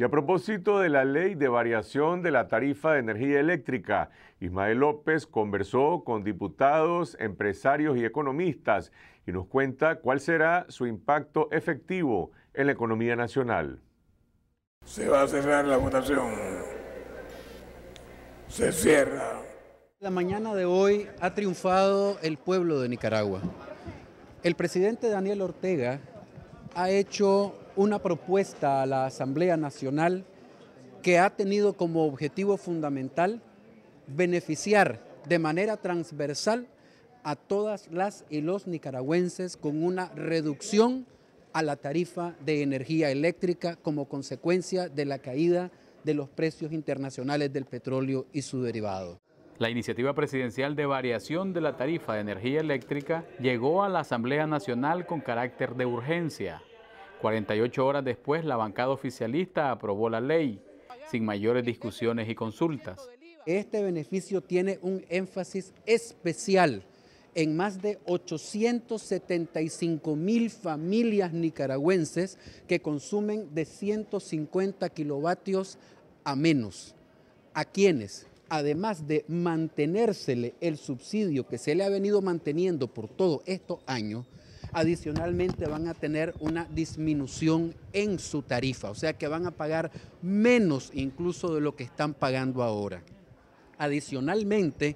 Y a propósito de la ley de variación de la tarifa de energía eléctrica, Ismael López conversó con diputados, empresarios y economistas y nos cuenta cuál será su impacto efectivo en la economía nacional. Se va a cerrar la votación. Se cierra. La mañana de hoy ha triunfado el pueblo de Nicaragua. El presidente Daniel Ortega ha hecho una propuesta a la Asamblea Nacional que ha tenido como objetivo fundamental beneficiar de manera transversal a todas las y los nicaragüenses con una reducción a la tarifa de energía eléctrica como consecuencia de la caída de los precios internacionales del petróleo y su derivado. La iniciativa presidencial de variación de la tarifa de energía eléctrica llegó a la Asamblea Nacional con carácter de urgencia, 48 horas después, la bancada oficialista aprobó la ley, sin mayores discusiones y consultas. Este beneficio tiene un énfasis especial en más de 875 mil familias nicaragüenses que consumen de 150 kilovatios a menos, a quienes, además de mantenerse el subsidio que se le ha venido manteniendo por todo estos años, adicionalmente van a tener una disminución en su tarifa, o sea que van a pagar menos incluso de lo que están pagando ahora. Adicionalmente,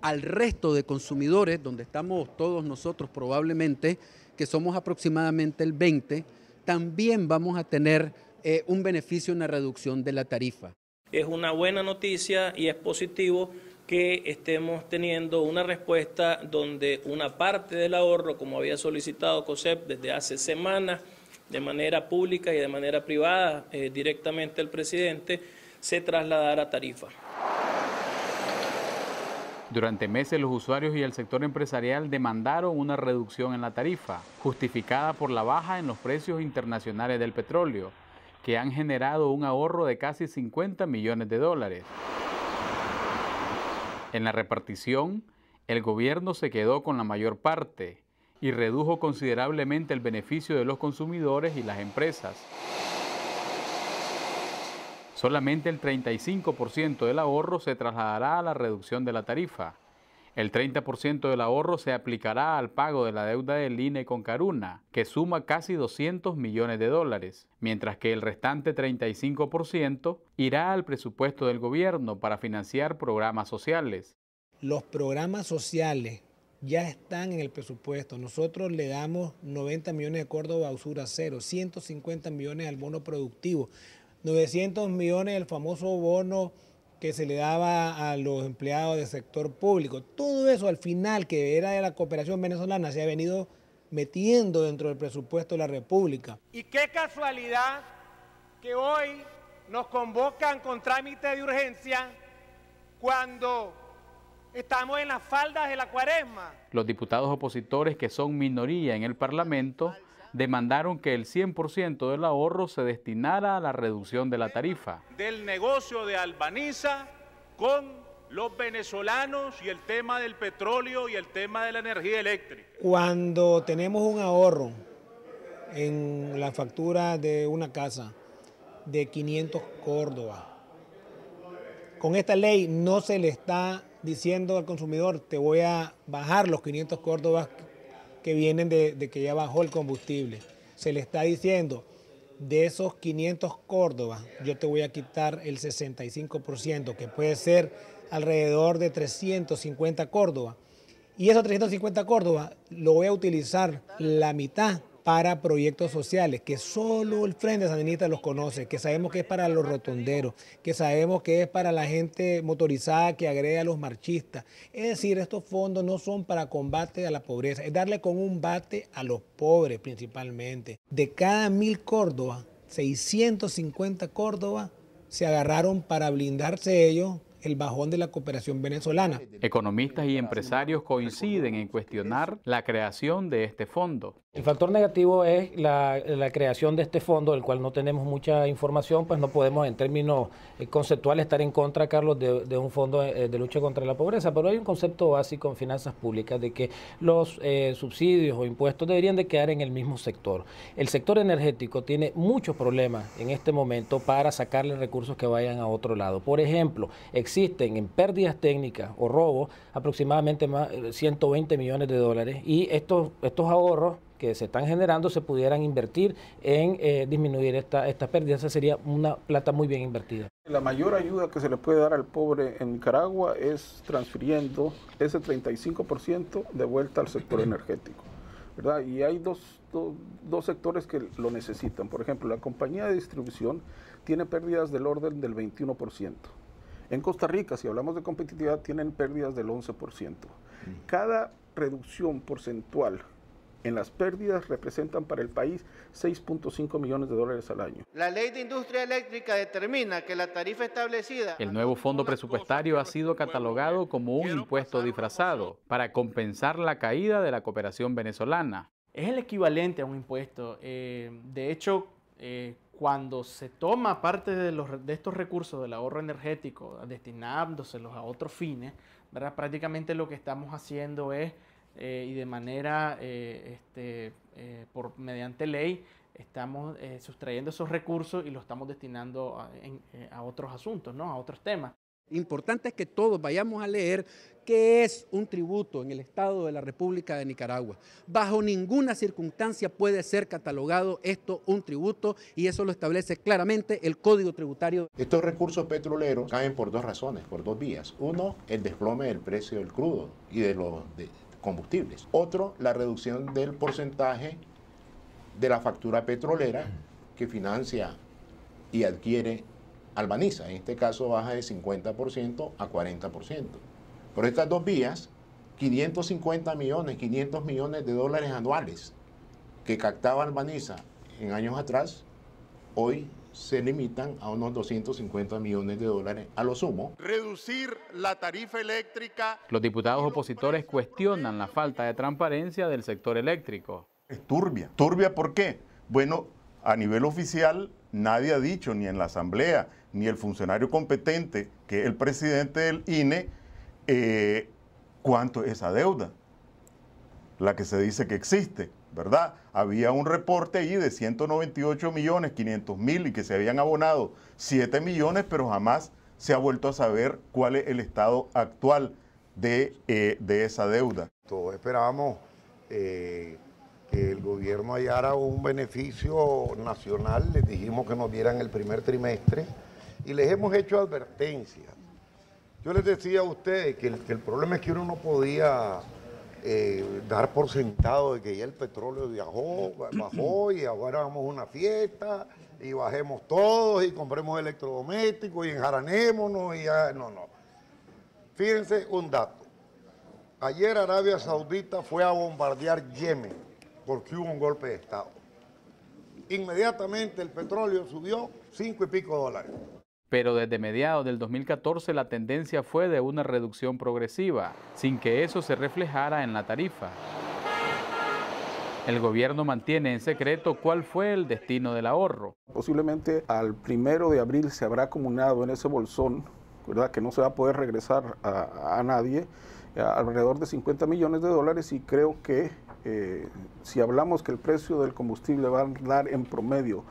al resto de consumidores, donde estamos todos nosotros probablemente, que somos aproximadamente el 20, también vamos a tener eh, un beneficio, una reducción de la tarifa. Es una buena noticia y es positivo que estemos teniendo una respuesta donde una parte del ahorro, como había solicitado COSEP desde hace semanas, de manera pública y de manera privada, eh, directamente al presidente, se trasladara a tarifa. Durante meses los usuarios y el sector empresarial demandaron una reducción en la tarifa, justificada por la baja en los precios internacionales del petróleo, que han generado un ahorro de casi 50 millones de dólares. En la repartición, el gobierno se quedó con la mayor parte y redujo considerablemente el beneficio de los consumidores y las empresas. Solamente el 35% del ahorro se trasladará a la reducción de la tarifa el 30% del ahorro se aplicará al pago de la deuda del INE con Caruna, que suma casi 200 millones de dólares, mientras que el restante 35% irá al presupuesto del gobierno para financiar programas sociales. Los programas sociales ya están en el presupuesto. Nosotros le damos 90 millones de Córdoba usura cero, 150 millones al bono productivo, 900 millones del famoso bono que se le daba a los empleados del sector público. Todo eso al final, que era de la cooperación venezolana, se ha venido metiendo dentro del presupuesto de la República. Y qué casualidad que hoy nos convocan con trámite de urgencia cuando estamos en las faldas de la cuaresma. Los diputados opositores, que son minoría en el Parlamento, demandaron que el 100% del ahorro se destinara a la reducción de la tarifa. Del negocio de Albaniza con los venezolanos y el tema del petróleo y el tema de la energía eléctrica. Cuando tenemos un ahorro en la factura de una casa de 500 Córdoba, con esta ley no se le está diciendo al consumidor, te voy a bajar los 500 Córdobas que vienen de, que ya bajó el combustible. Se le está diciendo, de esos 500 Córdobas, yo te voy a quitar el 65%, que puede ser alrededor de 350 Córdoba. Y esos 350 Córdoba lo voy a utilizar la mitad para proyectos sociales, que solo el Frente Sandinista los conoce, que sabemos que es para los rotonderos, que sabemos que es para la gente motorizada que agrega a los marchistas. Es decir, estos fondos no son para combate a la pobreza, es darle con un bate a los pobres principalmente. De cada mil Córdoba, 650 Córdoba se agarraron para blindarse ellos el bajón de la cooperación venezolana. Economistas y empresarios coinciden en cuestionar la creación de este fondo. El factor negativo es la, creación de este fondo, del cual no tenemos mucha información, pues no podemos en términos eh, conceptuales estar en contra, Carlos, de, un fondo eh, de, lucha contra la pobreza, pero hay un concepto básico en finanzas públicas de que los eh, subsidios o impuestos deberían de quedar en el mismo sector. El sector energético tiene muchos problemas en este momento para sacarle recursos que vayan a otro lado. Por ejemplo, existen en pérdidas técnicas o robos aproximadamente 120 eh, millones de dólares y estos, estos ahorros que se están generando se pudieran invertir en eh, disminuir estas pérdidas. Esa sería una plata muy bien invertida. La mayor ayuda que se le puede dar al pobre en Nicaragua es transfiriendo ese 35% de vuelta al sector energético. ¿verdad? Y hay dos, sectores que lo necesitan. Por ejemplo, la compañía de distribución tiene pérdidas del orden del 21%. En Costa Rica, si hablamos de competitividad, tienen pérdidas del 11%. Mm. Cada reducción porcentual en las pérdidas representan para el país 6.5 millones de dólares al año. La ley de industria eléctrica determina que la tarifa establecida... El nuevo fondo presupuestario ha sido catalogado como un impuesto disfrazado para compensar la caída de la cooperación venezolana. Es el equivalente a un impuesto. Eh, de hecho, eh, cuando se toma parte de, estos recursos del ahorro energético, destinándoselos a otros fines, prácticamente lo que estamos haciendo es, eh, y de manera, eh, este, eh, por, mediante ley, estamos sustrayendo esos recursos y los estamos destinando a, a otros asuntos, ¿no? a otros temas. Importante es que todos vayamos a leer qué es un tributo en el Estado de la República de Nicaragua. Bajo ninguna circunstancia puede ser catalogado esto un tributo y eso lo establece claramente el Código Tributario. Estos recursos petroleros caen por dos razones, por dos vías. Uno, el desplome del precio del crudo y de los combustibles. Otro, la reducción del porcentaje de la factura petrolera que financia y adquiere albaniza. En este caso baja de 50% a 40%. Por estas dos vías, 550 millones, 500 millones de dólares anuales que captaba albaniza en años atrás, hoy se limitan a unos 250 millones de dólares a lo sumo. Reducir la tarifa eléctrica. Los diputados opositores cuestionan la falta de transparencia del sector eléctrico. Es turbia. ¿Turbia por qué? Bueno, a nivel oficial nadie ha dicho, ni en la Asamblea, ni el funcionario competente, que es el presidente del INE, eh, cuánto es esa deuda, la que se dice que existe, ¿verdad? Había un reporte ahí de 198 millones 500 mil y que se habían abonado 7 millones, pero jamás se ha vuelto a saber cuál es el estado actual de, eh, esa deuda. Todos esperábamos eh, el gobierno hallara un beneficio nacional, les dijimos que nos dieran el primer trimestre y les hemos hecho advertencias. Yo les decía a ustedes que el, problema es que uno no podía eh, dar por sentado de que ya el petróleo viajó, bajó y ahora vamos a una fiesta y bajemos todos y compremos electrodomésticos y enjaranémonos y ya, no, no. Fíjense un dato. Ayer Arabia Saudita fue a bombardear Yemen porque hubo un golpe de Estado. Inmediatamente el petróleo subió cinco y pico dólares. Pero desde mediados del 2014 la tendencia fue de una reducción progresiva, sin que eso se reflejara en la tarifa. El gobierno mantiene en secreto cuál fue el destino del ahorro. Posiblemente al primero de abril se habrá acumulado en ese bolsón, ¿verdad? que no se va a poder regresar a, nadie, alrededor de 50 millones de dólares y creo que eh, si hablamos que el precio del combustible va a dar en promedio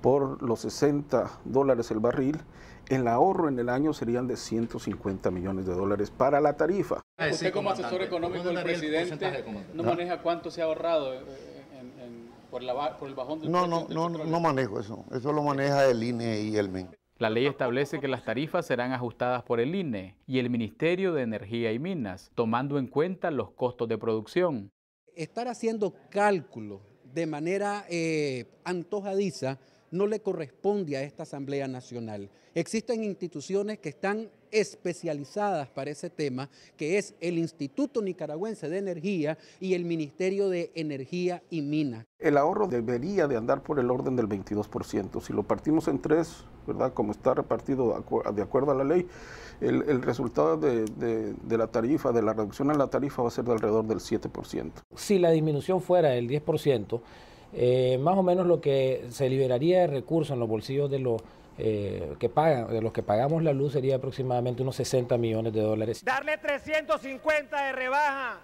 por los 60 dólares el barril, el ahorro en el año serían de 150 millones de dólares para la tarifa. Ah, Usted como asesor económico del presidente no ah. maneja cuánto se ha ahorrado eh, eh, por, el bajón del no, No, no, no manejo eso. Eso lo maneja el INE y el MEN. La ley establece que las tarifas serán ajustadas por el INE y el Ministerio de Energía y Minas, tomando en cuenta los costos de producción estar haciendo cálculos de manera eh, antojadiza no le corresponde a esta Asamblea Nacional. Existen instituciones que están especializadas para ese tema, que es el Instituto Nicaragüense de Energía y el Ministerio de Energía y Minas. El ahorro debería de andar por el orden del 22%. Si lo partimos en tres, ¿verdad? Como está repartido de acuerdo a la ley, el, resultado de, la tarifa, de la reducción en la tarifa va a ser de alrededor del 7%. Si la disminución fuera del 10%, eh, más o menos lo que se liberaría de recursos en los bolsillos de los eh, que pagan, de los que pagamos la luz sería aproximadamente unos 60 millones de dólares. Darle 350 de rebaja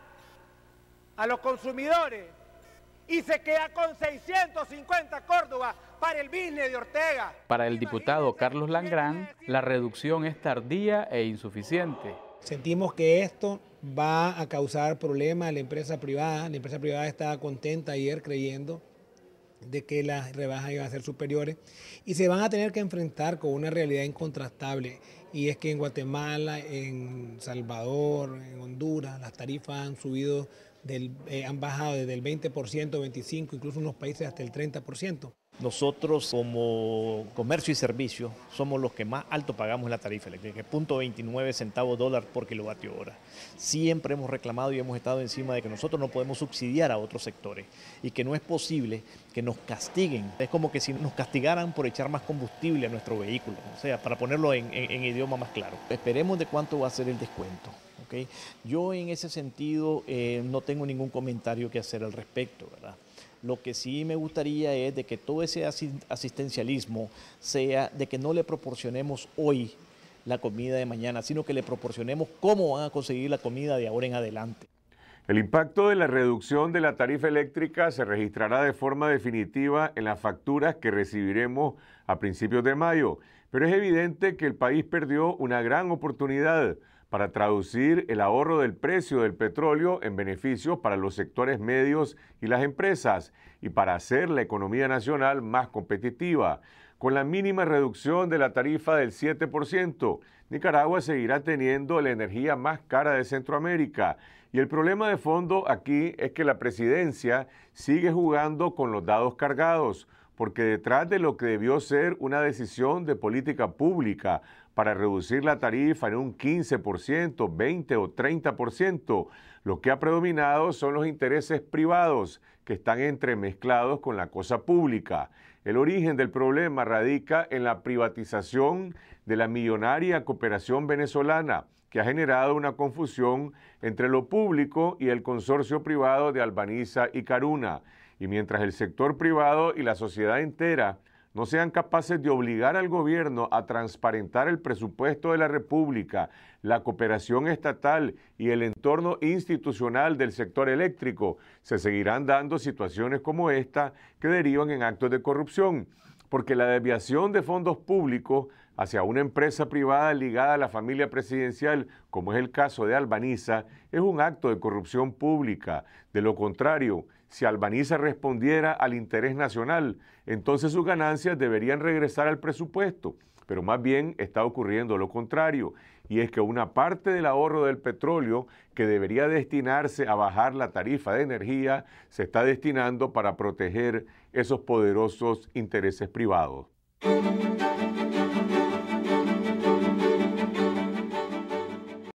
a los consumidores y se queda con 650 Córdoba para el business de Ortega. Para el diputado Carlos Langrán, la reducción es tardía e insuficiente. Sentimos que esto va a causar problemas a la empresa privada. La empresa privada estaba contenta ayer creyendo de que las rebajas iban a ser superiores y se van a tener que enfrentar con una realidad incontrastable y es que en Guatemala, en Salvador, en Honduras, las tarifas han subido, del, eh, han bajado desde el 20%, 25%, incluso en unos países hasta el 30%. Nosotros como comercio y servicio somos los que más alto pagamos la tarifa punto 0.29 centavos dólar por kilovatio hora. Siempre hemos reclamado y hemos estado encima de que nosotros no podemos subsidiar a otros sectores y que no es posible que nos castiguen. Es como que si nos castigaran por echar más combustible a nuestro vehículo, o sea, para ponerlo en, idioma más claro. Esperemos de cuánto va a ser el descuento. ¿okay? Yo en ese sentido eh, no tengo ningún comentario que hacer al respecto, ¿verdad? Lo que sí me gustaría es de que todo ese asistencialismo sea de que no le proporcionemos hoy la comida de mañana, sino que le proporcionemos cómo van a conseguir la comida de ahora en adelante. El impacto de la reducción de la tarifa eléctrica se registrará de forma definitiva en las facturas que recibiremos a principios de mayo, pero es evidente que el país perdió una gran oportunidad para traducir el ahorro del precio del petróleo en beneficios para los sectores medios y las empresas y para hacer la economía nacional más competitiva. Con la mínima reducción de la tarifa del 7%, Nicaragua seguirá teniendo la energía más cara de Centroamérica. Y el problema de fondo aquí es que la presidencia sigue jugando con los dados cargados, porque detrás de lo que debió ser una decisión de política pública para reducir la tarifa en un 15%, 20 o 30%. Lo que ha predominado son los intereses privados que están entremezclados con la cosa pública. El origen del problema radica en la privatización de la millonaria cooperación venezolana, que ha generado una confusión entre lo público y el consorcio privado de Albaniza y Caruna. Y mientras el sector privado y la sociedad entera no sean capaces de obligar al gobierno a transparentar el presupuesto de la República, la cooperación estatal y el entorno institucional del sector eléctrico, se seguirán dando situaciones como esta que derivan en actos de corrupción, porque la desviación de fondos públicos hacia una empresa privada ligada a la familia presidencial, como es el caso de Albaniza, es un acto de corrupción pública. De lo contrario, si Albaniza respondiera al interés nacional, entonces sus ganancias deberían regresar al presupuesto, pero más bien está ocurriendo lo contrario, y es que una parte del ahorro del petróleo que debería destinarse a bajar la tarifa de energía se está destinando para proteger esos poderosos intereses privados.